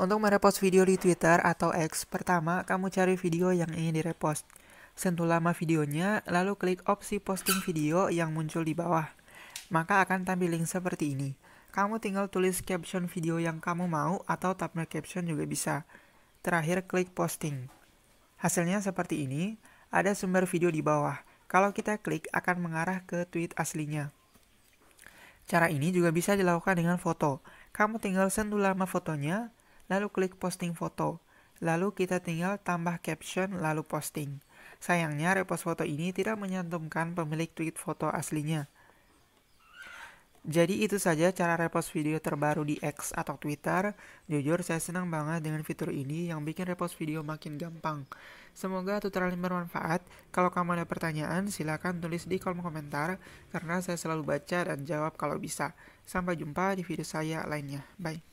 Untuk merepost video di Twitter atau X, pertama kamu cari video yang ingin direpost. Sentuh lama videonya, lalu klik opsi posting video yang muncul di bawah. Maka akan tampil link seperti ini. Kamu tinggal tulis caption video yang kamu mau atau thumbnail caption juga bisa. Terakhir klik posting. Hasilnya seperti ini, ada sumber video di bawah. Kalau kita klik akan mengarah ke tweet aslinya. Cara ini juga bisa dilakukan dengan foto. Kamu tinggal sentuh lama fotonya, lalu klik posting foto. Lalu kita tinggal tambah caption lalu posting. Sayangnya repost foto ini tidak menyantumkan pemilik tweet foto aslinya. Jadi itu saja cara repost video terbaru di X atau Twitter. Jujur saya senang banget dengan fitur ini yang bikin repost video makin gampang. Semoga tutorial ini bermanfaat. Kalau kamu ada pertanyaan silahkan tulis di kolom komentar karena saya selalu baca dan jawab kalau bisa. Sampai jumpa di video saya lainnya. Bye.